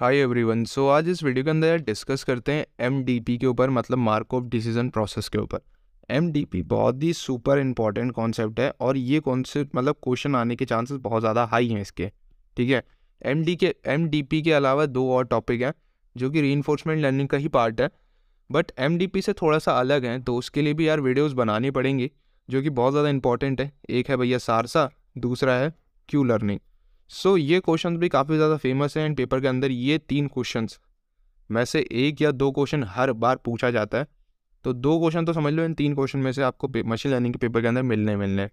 hi everyone so आज इस video के अंदर डिस्कस करते हैं एम के ऊपर मतलब मार्क ऑफ डिसीजन प्रोसेस के ऊपर एम बहुत ही सुपर इम्पॉर्टेंट कॉन्सेप्ट है और ये कॉन्सेप्ट मतलब क्वेश्चन आने के चांसेस बहुत ज़्यादा हाई हैं इसके ठीक है एम के एम के अलावा दो और टॉपिक हैं जो कि री लर्निंग का ही पार्ट है बट एम से थोड़ा सा अलग हैं तो उसके लिए भी यार वीडियोज़ बनानी पड़ेंगी जो कि बहुत ज़्यादा इंपॉर्टेंट है एक है भैया सारसा दूसरा है क्यू लर्निंग सो so, ये क्वेश्चन भी काफ़ी ज़्यादा फेमस हैं एंड पेपर के अंदर ये तीन क्वेश्चन में से एक या दो क्वेश्चन हर बार पूछा जाता है तो दो क्वेश्चन तो समझ लो इन तीन क्वेश्चन में से आपको मशीन लर्निंग के पेपर के अंदर मिलने मिलने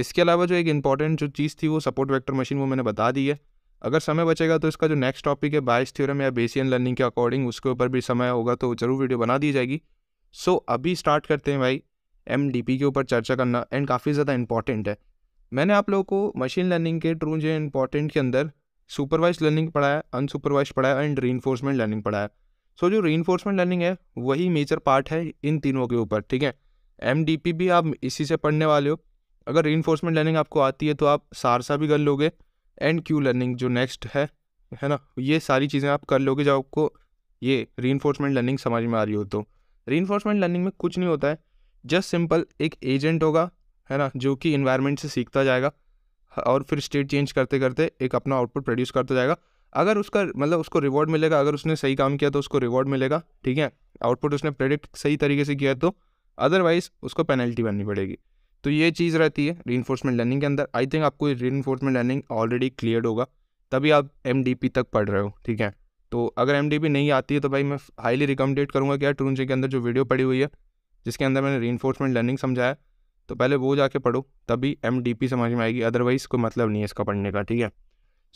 इसके अलावा जो एक इंपॉर्टेंट जो चीज़ थी वो सपोर्ट वेक्टर मशीन वो मैंने बता दी है अगर समय बचेगा तो इसका जो नेक्स्ट टॉपिक है बायस थ्योरम या बेसियन लर्निंग के अकॉर्डिंग उसके ऊपर भी समय होगा तो ज़रूर वीडियो बना दी जाएगी सो so, अभी स्टार्ट करते हैं भाई एम के ऊपर चर्चा करना एंड काफ़ी ज़्यादा इंपॉर्टेंट है मैंने आप लोगों को मशीन लर्निंग के ट्रू जो इंपॉर्टेंट के अंदर सुपरवाइज लर्निंग पढ़ाया अनसुपरवाइज पढ़ाया एंड री लर्निंग पढ़ाया सो so, जो री लर्निंग है वही मेजर पार्ट है इन तीनों के ऊपर ठीक है एम भी आप इसी से पढ़ने वाले हो अगर री लर्निंग आपको आती है तो आप सारसा भी कर लोगे एंड क्यू लर्निंग जो नेक्स्ट है है ना ये सारी चीज़ें आप कर लोगे जब आपको ये री लर्निंग समझ में आ रही हो तो री लर्निंग में कुछ नहीं होता है जस्ट सिंपल एक एजेंट होगा है ना जो कि इन्वायरमेंट से सीखता जाएगा और फिर स्टेट चेंज करते करते एक अपना आउटपुट प्रोड्यूस करता जाएगा अगर उसका मतलब उसको रिवॉर्ड मिलेगा अगर उसने सही काम किया तो उसको रिवॉर्ड मिलेगा ठीक है आउटपुट उसने प्रेडिक्ट सही तरीके से किया तो अदरवाइज उसको पेनल्टी बननी पड़ेगी तो ये चीज़ रहती है री लर्निंग के अंदर आई थिंक आपको री लर्निंग ऑलरेडी क्लियर होगा तभी आप एम तक पढ़ रहे हो ठीक है तो अगर एम नहीं आती है तो भाई मैं हाईली रिकमेंडेड करूँगा क्या यार ट्रूनजे के अंदर जो वीडियो पड़ी हुई है जिसके अंदर मैंने री लर्निंग समझाया तो पहले वो जाके पढ़ो तभी एम समझ में आएगी अदरवाइज़ कोई मतलब नहीं है इसका पढ़ने का ठीक है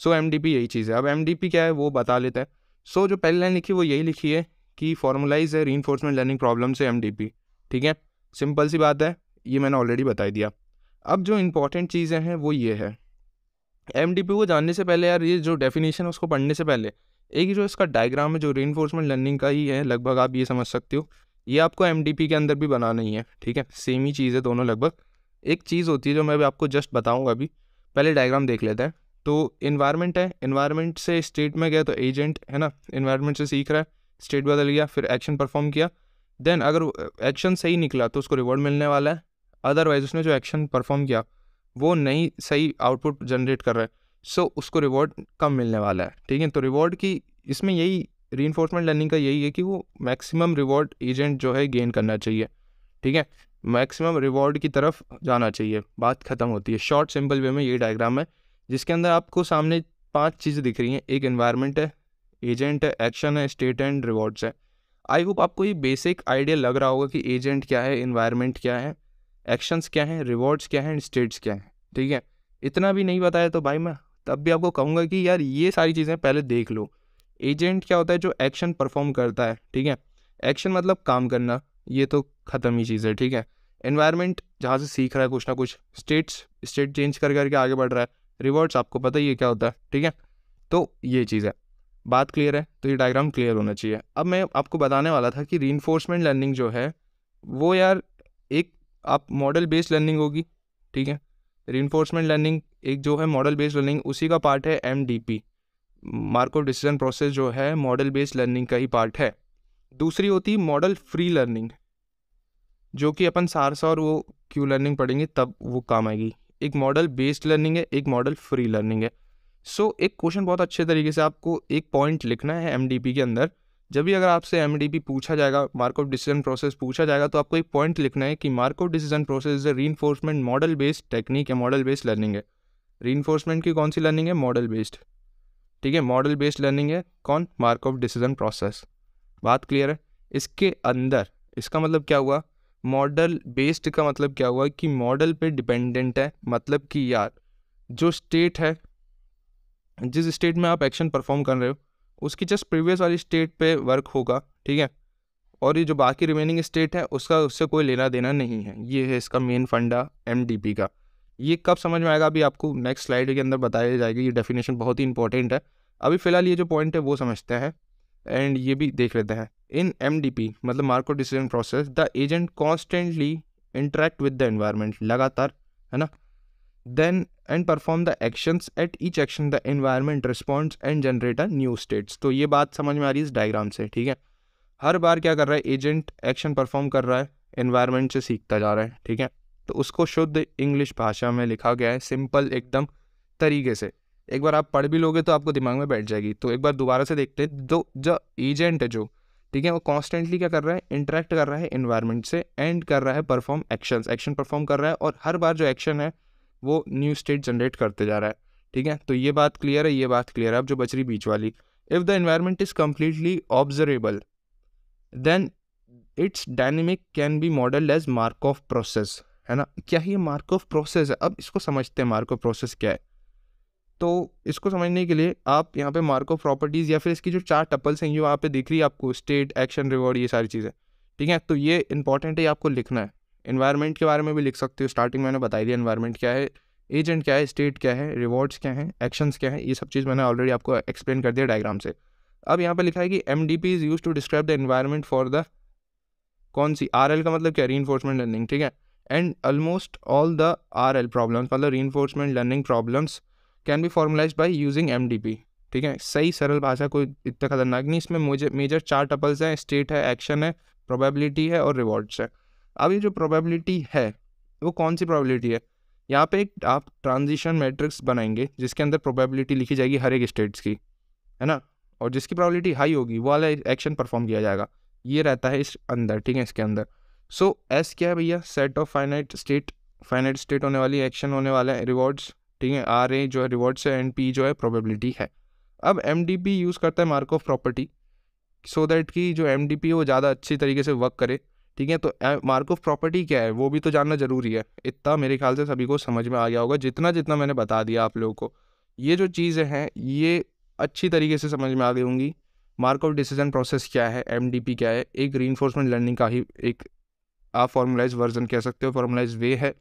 सो एम यही चीज़ है अब एम क्या है वो बता लेता है सो so, जो पहली लाइन लिखी वो यही लिखी है कि फॉर्मुलाइज है री लर्निंग प्रॉब्लम से एम ठीक है सिंपल सी बात है ये मैंने ऑलरेडी बता दिया अब जो इम्पोर्टेंट चीज़ें हैं वो ये है एम को जानने से पहले यार ये जो डेफिनेशन है उसको पढ़ने से पहले एक जो इसका डायग्राम है जो री लर्निंग का ही है लगभग आप ये समझ सकते हो ये आपको एम के अंदर भी बनाना ही है ठीक है सेम ही चीज़ है दोनों लगभग एक चीज़ होती है जो मैं भी आपको जस्ट बताऊँगा अभी पहले डायग्राम देख लेते हैं तो इन्वायरमेंट है इन्वायरमेंट से स्टेट में गया तो एजेंट है ना इन्वायरमेंट से सीख रहा है स्टेट बदल गया फिर एक्शन परफॉर्म किया देन अगर एक्शन सही निकला तो उसको रिवॉर्ड मिलने वाला है अदरवाइज उसने जो एक्शन परफॉर्म किया वो नहीं सही आउटपुट जनरेट कर रहा है सो so, उसको रिवॉर्ड कम मिलने वाला है ठीक है तो रिवॉर्ड की इसमें यही री इन्फोर्समेंट लर्निंग का यही है कि वो मैक्सिमम रिवॉर्ड एजेंट जो है गेन करना चाहिए ठीक है मैक्सिमम रिवॉर्ड की तरफ जाना चाहिए बात ख़त्म होती है शॉर्ट सिंपल वे में ये डायग्राम है जिसके अंदर आपको सामने पांच चीज़ें दिख रही हैं एक इन्वायरमेंट है एजेंट है एक्शन है स्टेट एंड रिवॉर्ड्स है आई होप आपको ये बेसिक आइडिया लग रहा होगा कि एजेंट क्या है इन्वायरमेंट क्या है एक्शंस क्या हैं रिवॉर्ड्स क्या हैं स्टेट्स क्या हैं ठीक है इतना भी नहीं बताया तो भाई मैं तब भी आपको कहूँगा कि यार ये सारी चीज़ें पहले देख लो एजेंट क्या होता है जो एक्शन परफॉर्म करता है ठीक है एक्शन मतलब काम करना ये तो ख़त्म ही चीज़ है ठीक है इन्वायरमेंट जहाँ से सीख रहा है कुछ ना कुछ स्टेट्स स्टेट चेंज कर करके आगे बढ़ रहा है रिवॉर्ड्स आपको पता ही है क्या होता है ठीक है तो ये चीज़ है बात क्लियर है तो ये डायग्राम क्लियर होना चाहिए अब मैं आपको बताने वाला था कि री लर्निंग जो है वो यार एक आप मॉडल बेस्ड लर्निंग होगी ठीक है री लर्निंग एक जो है मॉडल बेस्ड लर्निंग उसी का पार्ट है एम मार्को डिसीजन प्रोसेस जो है मॉडल बेस्ड लर्निंग का ही पार्ट है दूसरी होती है मॉडल फ्री लर्निंग जो कि अपन सारसा और वो क्यू लर्निंग पढ़ेंगे तब वो काम आएगी एक मॉडल बेस्ड लर्निंग है एक मॉडल फ्री लर्निंग है सो so, एक क्वेश्चन बहुत अच्छे तरीके से आपको एक पॉइंट लिखना है एम के अंदर जब भी अगर आपसे एम पूछा जाएगा मार्क ऑफ डिसीजन प्रोसेस पूछा जाएगा तो आपको एक पॉइंट लिखना है कि Markov decision process is re re model based technique है मॉडल बेस्ड लर्निंग है री की कौन सी लर्निंग है मॉडल बेस्ड ठीक है मॉडल बेस्ड लर्निंग है कौन मार्क ऑफ डिसीजन प्रोसेस बात क्लियर है इसके अंदर इसका मतलब क्या हुआ मॉडल बेस्ड का मतलब क्या हुआ कि मॉडल पे डिपेंडेंट है मतलब कि यार जो स्टेट है जिस स्टेट में आप एक्शन परफॉर्म कर रहे हो उसकी जस्ट प्रीवियस वाली स्टेट पे वर्क होगा ठीक है और ये जो बाकी रिमेनिंग स्टेट है उसका उससे कोई लेना देना नहीं है ये है इसका मेन फंडा एम का ये कब समझ में आएगा अभी आपको नेक्स्ट स्लाइड के अंदर बताया जाएगा ये डेफिनेशन बहुत ही इंपॉर्टेंट है अभी फ़िलहाल ये जो पॉइंट है वो समझते हैं एंड ये भी देख लेते हैं इन एम मतलब Markov decision process the agent constantly interact with the environment लगातार है ना then and perform the actions at each action the environment response and generate a new states तो ये बात समझ में आ रही है इस डायग्राम से ठीक है हर बार क्या कर रहा है एजेंट एक्शन परफॉर्म कर रहा है एनवायरमेंट से सीखता जा रहा है ठीक है तो उसको शुद्ध इंग्लिश भाषा में लिखा गया है सिंपल एकदम तरीके से एक बार आप पढ़ भी लोगे तो आपको दिमाग में बैठ जाएगी तो एक बार दोबारा से देखते हैं जो जो एजेंट है जो ठीक है वो कॉन्स्टेंटली क्या कर रहा है इंटरेक्ट कर रहा है इन्वायरमेंट से एंड कर रहा है परफॉर्म एक्शन एक्शन परफॉर्म कर रहा है और हर बार जो एक्शन है वो न्यू स्टेट जनरेट करते जा रहा है ठीक है तो ये बात क्लियर है ये बात क्लियर है अब जो बच रही बीच वाली if the environment is completely observable then it's dynamic can be model as Markov process है ना क्या ये मार्कोव प्रोसेस है अब इसको समझते हैं मार्कोव प्रोसेस क्या है तो इसको समझने के लिए आप यहाँ पे मार्कोव प्रॉपर्टीज़ या फिर इसकी जो चार टपल्स हैं ये वहाँ पे दिख रही है आपको स्टेट एक्शन रिवॉर्ड ये सारी चीज़ें ठीक है तो ये इंपॉर्टेंट है आपको लिखना है इन्वायरमेंट के बारे में भी लिख सकते हो स्टार्टिंग मैंने बताई दिया इन्वायरमेंट क्या है एजेंट क्या है स्टेट क्या है रिवॉर्ड्स क्या हैं एक्शंस क्या हैं ये सब चीज़ मैंने ऑलरेडी आपको एक्सप्लेन कर दिया डायग्राम से अब यहाँ पर लिखा है कि M D P is use to describe the environment for the कौन सी आर एल का मतलब क्या री इन्फोर्समेंट लर्निंग ठीक है and and almost all the RL problems मतलब problems can be can by using M D P ठीक है सही सरल भाषा कोई इतना खतरनाक नहीं इसमें मुझे मेजर चार टपल्स हैं स्टेट है एक्शन है प्रोबेबिलिटी है और रिवॉर्ड्स है अभी जो प्रोबेबिलिटी है वो कौन सी प्रोबेबिलिटी है यहाँ पे एक आप ट्रांजिशन मैट्रिक्स बनाएंगे जिसके अंदर प्रोबेबिलिटी लिखी जाएगी हर एक स्टेट्स की है ना और जिसकी प्रोबेबिलिटी हाई होगी वो वाला एक्शन परफॉर्म किया जाएगा ये रहता है इस अंदर ठीक है इसके अंदर सो एस क्या है भैया set of finite state finite state होने वाली एक्शन होने वाला है रिवॉर्ड्स ठीक है आर ए जो है रिवॉर्ड्स है एंड पी जो है प्रोबेबिलिटी है अब एम डी पी यूज़ करता है Markov property so that कि जो एम डी पी वो ज़्यादा अच्छी तरीके से वर्क करे ठीक है तो मार्क ऑफ प्रॉपर्टी क्या है वो भी तो जानना ज़रूरी है इतना मेरे ख्याल से सभी को समझ में आ गया होगा जितना जितना मैंने बता दिया आप लोगों को ये जो चीज़ें हैं ये अच्छी तरीके से समझ में आ गई होंगी मार्क ऑफ डिसीजन प्रोसेस क्या है एम क्या है एक री लर्निंग का ही एक आप फॉर्मुलाइज वर्जन कह सकते हो फॉर्मुलाइज वे है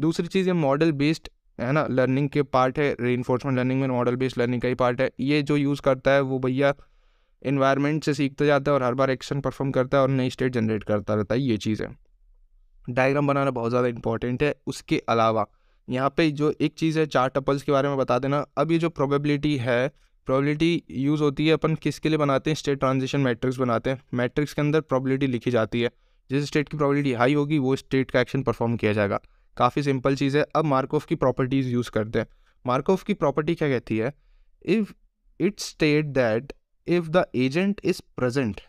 दूसरी चीज़ ये मॉडल बेस्ड है ना लर्निंग के पार्ट है री लर्निंग में मॉडल बेस्ड लर्निंग का ही पार्ट है ये जो यूज़ करता है वो भैया इन्वायरमेंट से सीखता जाता है और हर बार एक्शन परफॉर्म करता है और नई स्टेट जनरेट करता रहता है ये चीज़ है डायग्राम बनाना बहुत ज़्यादा इंपॉर्टेंट है उसके अलावा यहाँ पे जो एक चीज़ है चार टपल्स के बारे में बता देना अब ये जो प्रोबेबिलिटी है प्रोबेबिलिटी यूज़ होती है अपन किसके लिए बनाते हैं स्टेट ट्रांजिशन मैट्रिक्स बनाते हैं मैट्रिक्स के अंदर प्रोबेबिलिटी लिखी जाती है जिस स्टेट की प्रॉबिलिटी हाई होगी वो स्टेट का एक्शन परफॉर्म किया जाएगा काफ़ी सिंपल चीज़ है अब मार्कोव की प्रॉपर्टीज़ यूज़ करते हैं मार्कोव की प्रॉपर्टी क्या कहती है if it state that if the agent is present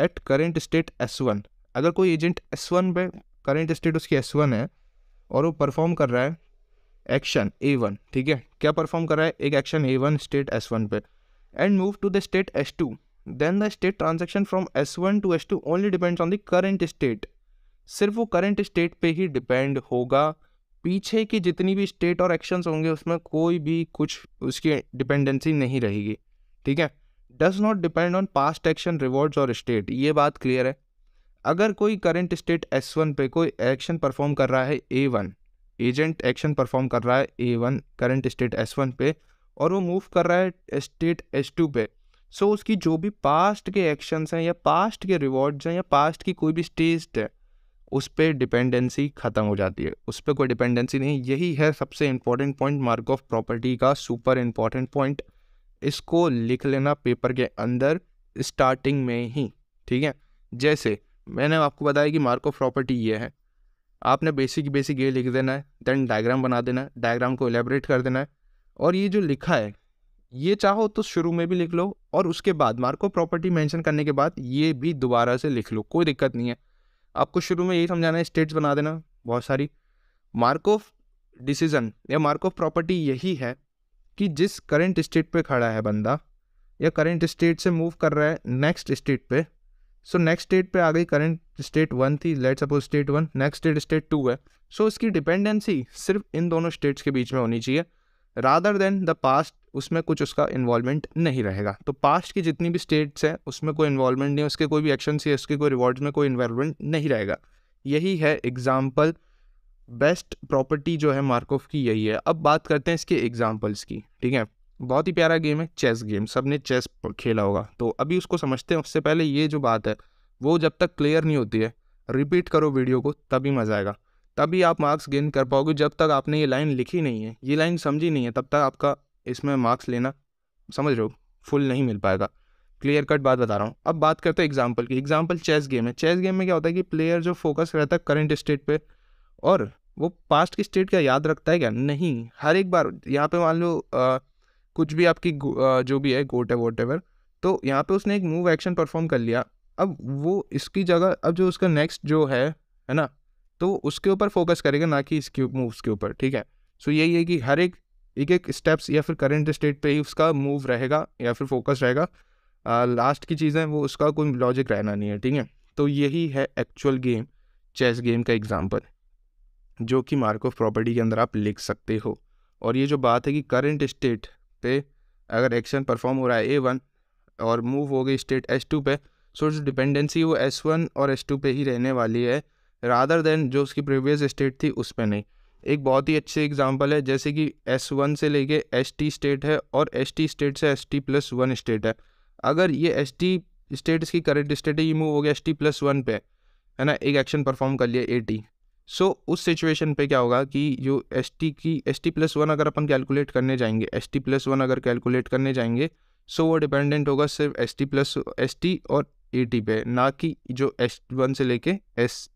at current state S one अगर कोई एजेंट एस वन पे करेंट स्टेट उसकी एस वन है और वो परफॉर्म कर रहा है एक्शन ए वन ठीक है क्या परफॉर्म कर रहा है एक action A one state S one पे and move to the state S two then the state transaction from S one to S two only depends on the current state सिर्फ वो करंट स्टेट पे ही depend होगा पीछे की जितनी भी state और एक्शंस होंगे उसमें कोई भी कुछ उसकी डिपेंडेंसी नहीं रहेगी ठीक है does not depend on past action rewards और स्टेट ये बात क्लियर है अगर कोई करंट स्टेट एस वन पे कोई एक्शन परफॉर्म कर रहा है A one agent action perform कर रहा है A one current state S one पे और वो मूव कर रहा है स्टेट एस टू पे सो so, उसकी जो भी पास्ट के एक्शंस हैं या पास्ट के रिवॉर्ड्स हैं या पास्ट की कोई भी स्टेस्ट है उस पर डिपेंडेंसी ख़त्म हो जाती है उस पर कोई डिपेंडेंसी नहीं यही है सबसे important point Markov property का सुपर इम्पॉर्टेंट पॉइंट इसको लिख लेना पेपर के अंदर स्टार्टिंग में ही ठीक है जैसे मैंने आपको बताया कि मार्क ऑफ प्रॉपर्टी ये है आपने बेसिक बेसिक ये लिख देना है देन डायग्राम बना देना है डायग्राम को एलेबरेट कर देना है और ये जो लिखा है ये चाहो तो शुरू में भी लिख लो और उसके बाद मार्को प्रॉपर्टी मेंशन करने के बाद ये भी दोबारा से लिख लो कोई दिक्कत नहीं है आपको शुरू में यही समझाना है स्टेट्स बना देना बहुत सारी ऑफ डिसीज़न या ऑफ प्रॉपर्टी यही है कि जिस करंट स्टेट पे खड़ा है बंदा या करंट स्टेट से मूव कर रहा है नेक्स्ट स्टेट पे सो नेक्स्ट स्टेट पे आ गई करंट स्टेट वन थी let suppose state one next state state two है सो so, इसकी डिपेंडेंसी सिर्फ इन दोनों स्टेट्स के बीच में होनी चाहिए रादर देन द पास्ट उसमें कुछ उसका इन्वॉल्वमेंट नहीं रहेगा तो पास्ट की जितनी भी स्टेट्स हैं उसमें कोई इन्वॉल्वमेंट नहीं उसके कोई भी एक्शन या उसके कोई रिवॉर्ड्स में कोई इन्वॉल्वमेंट नहीं रहेगा यही है एग्जाम्पल बेस्ट प्रॉपर्टी जो है मार्कोफ की यही है अब बात करते हैं इसके एग्जाम्पल्स की ठीक है बहुत ही प्यारा गेम है चेस गेम सब ने चेस खेला होगा तो अभी उसको समझते हैं उससे पहले ये जो बात है वो जब तक क्लियर नहीं होती है रिपीट करो वीडियो को तभी मज़ा आएगा तभी आप मार्क्स गेन कर पाओगे जब तक आपने ये लाइन लिखी नहीं है ये लाइन समझी नहीं है तब तक आपका इसमें मार्क्स लेना समझ रहे हो फुल नहीं मिल पाएगा क्लियर कट बात बता रहा हूँ अब बात करते हैं एग्जाम्पल की एग्जाम्पल चेस गेम है चेस गेम में क्या होता है कि प्लेयर जो फोकस रहता है करंट स्टेट पे और वो पास्ट की स्टेट का याद रखता है क्या नहीं हर एक बार यहाँ पे मान लो कुछ भी आपकी आ, जो भी है गोट है वोट एवर तो यहाँ पे उसने एक मूव एक्शन परफॉर्म कर लिया अब वो इसकी जगह अब जो उसका नेक्स्ट जो है है ना तो उसके ऊपर फोकस करेगा ना कि इसके मूव्स के ऊपर ठीक है सो यही है कि हर एक एक एक स्टेप्स या फिर करंट स्टेट पे ही उसका मूव रहेगा या फिर फोकस रहेगा लास्ट की चीज़ें वो उसका कोई लॉजिक रहना नहीं है ठीक है तो यही है एक्चुअल गेम चेस गेम का एग्जाम्पल जो कि मार्क ऑफ प्रॉपर्टी के अंदर आप लिख सकते हो और ये जो बात है कि करंट स्टेट पे अगर एक्शन परफॉर्म हो रहा है ए वन और मूव हो गई स्टेट एस टू पे सो जो डिपेंडेंसी वो एस वन और एस टू पे ही रहने वाली है रादर देन जो उसकी प्रीवियस स्टेट थी उस पर नहीं एक बहुत ही अच्छी एग्जाम्पल है जैसे कि एस वन से लेके एस टी स्टेट है और एस टी स्टेट से S T plus one state है अगर ये एस टी स्टेट इसकी करेंट स्टेट है ये मूव हो गया एस टी प्लस वन पे है ना एक एक्शन परफॉर्म कर लिया ए टी सो उस सिचुएशन पे क्या होगा कि जो एस टी की एस टी प्लस वन अगर अपन कैलकुलेट करने जाएंगे एस टी प्लस वन अगर कैलकुलेट करने जाएंगे सो so वो डिपेंडेंट होगा सिर्फ S T plus S T और ए टी पे ना कि जो एस वन से लेके एस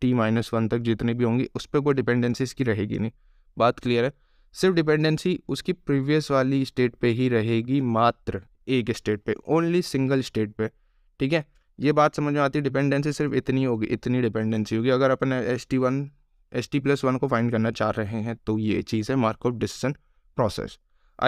टी माइनस वन तक जितने भी होंगी उस पर कोई डिपेंडेंसी इसकी रहेगी नहीं बात क्लियर है सिर्फ डिपेंडेंसी उसकी प्रीवियस वाली स्टेट पे ही रहेगी मात्र एक स्टेट पे ओनली सिंगल स्टेट पे ठीक है ये बात समझ में आती है डिपेंडेंसी सिर्फ इतनी होगी इतनी डिपेंडेंसी होगी अगर अपन S T one S T plus one को फाइंड करना चाह रहे हैं तो ये चीज़ है Markov decision process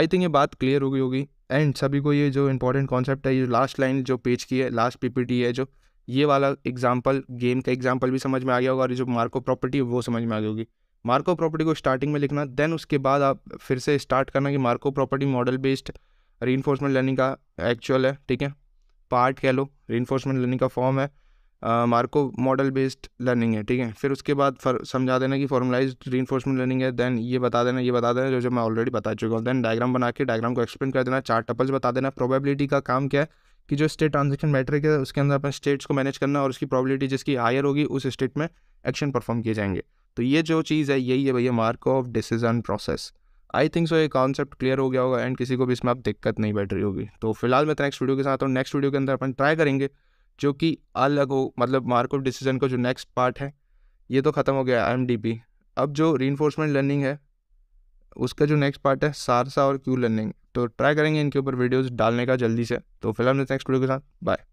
I think ये बात क्लियर हो गई होगी एंड सभी को ये जो इंपॉर्टेंट कॉन्सेप्ट है ये लास्ट लाइन जो पेज की है लास्ट पीपीटी है जो ये वाला एग्जाम्पल गेम का एग्जाम्पल भी समझ में आ गया होगा और जो मार्को प्रॉपर्टी है वो समझ में आ गई होगी मार्को प्रॉपर्टी को स्टार्टिंग में लिखना देन उसके बाद आप फिर से स्टार्ट करना कि Markov property model based re learning का एक्चुअल है ठीक है पार्ट कह लो री लर्निंग का फॉर्म है मार्को मॉडल बेस्ड लर्निंग है ठीक है फिर उसके बाद फर, समझा देना कि फॉर्मलाइज री लर्निंग है देन ये बता देना ये बता देना जो जो मैं ऑलरेडी बता चुका हूँ देन डायग्राम बना के डायग्राम को एक्सप्लेन कर देना चार टपल्स बता देना प्रोबेबिलिटी का काम क्या है कि जो स्टेट ट्रांजेक्शन मैट्रिक है उसके अंदर अपन स्टेट्स को मैनेज करना और उसकी प्रॉबिलिटी जिसकी हायर होगी उस स्टेट में एक्शन परफॉर्म किए जाएंगे तो ये जो चीज़ है यही है भैया Markov decision process I think so ये कॉन्सेप्ट क्लियर हो गया होगा एंड किसी को भी इसमें आप दिक्कत नहीं बैठ रही होगी तो फिलहाल मैं नेक्स्ट वीडियो के साथ और नेक्स्ट वीडियो के अंदर अपन ट्राई करेंगे जो कि अलग हो मतलब मार्क ऑफ डिसीजन का जो नेक्स्ट पार्ट है ये तो ख़त्म हो गया एम अब जो री लर्निंग है उसका जो नेक्स्ट पार्ट है सारसा और क्यू लर्निंग तो ट्राई करेंगे इनके ऊपर वीडियोज़ डालने का जल्दी से तो फिलहाल मिलते हैं नेक्स्ट वीडियो के साथ बाय